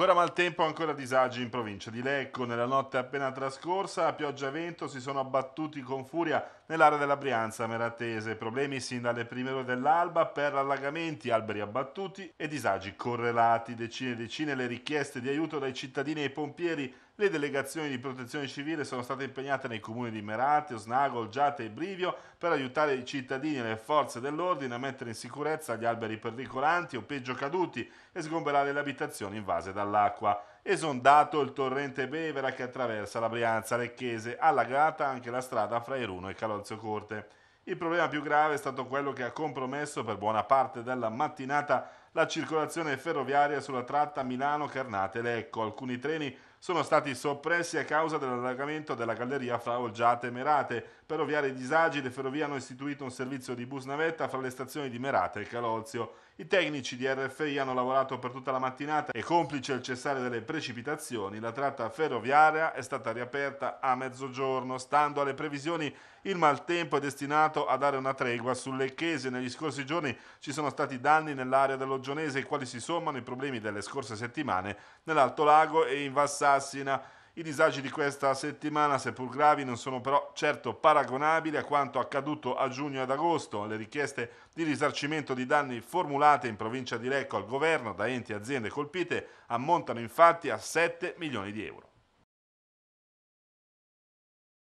Ancora maltempo, ancora disagi in provincia di Lecco. Nella notte appena trascorsa, pioggia e vento si sono abbattuti con furia nell'area della Brianza meratese. Problemi sin dalle prime ore dell'alba per allagamenti, alberi abbattuti e disagi correlati. Decine e decine le richieste di aiuto dai cittadini e ai pompieri le delegazioni di protezione civile sono state impegnate nei comuni di Merate, Osnago, Giate e Brivio per aiutare i cittadini e le forze dell'ordine a mettere in sicurezza gli alberi pericolanti o peggio caduti e sgomberare le abitazioni invase dall'acqua. Esondato il torrente Bevera che attraversa la Brianza Lecchese, allagata anche la strada fra Iruno e Calolzio Corte. Il problema più grave è stato quello che ha compromesso per buona parte della mattinata la circolazione ferroviaria sulla tratta Milano-Carnate-Lecco. Alcuni treni sono stati soppressi a causa dell'allargamento della galleria fra Olgiate e Merate. Per ovviare i disagi, le ferrovie hanno istituito un servizio di bus navetta fra le stazioni di Merate e Calozio. I tecnici di RFI hanno lavorato per tutta la mattinata e complice il cessare delle precipitazioni, la tratta ferroviaria è stata riaperta a mezzogiorno. Stando alle previsioni, il maltempo è destinato a dare una tregua sulle chese. Negli scorsi giorni ci sono stati danni nell'area dello Logionese ai quali si sommano i problemi delle scorse settimane nell'Alto Lago e in Vassassina. I disagi di questa settimana, seppur gravi, non sono però certo paragonabili a quanto accaduto a giugno ed agosto. Le richieste di risarcimento di danni formulate in provincia di Lecco al governo da enti e aziende colpite ammontano infatti a 7 milioni di euro.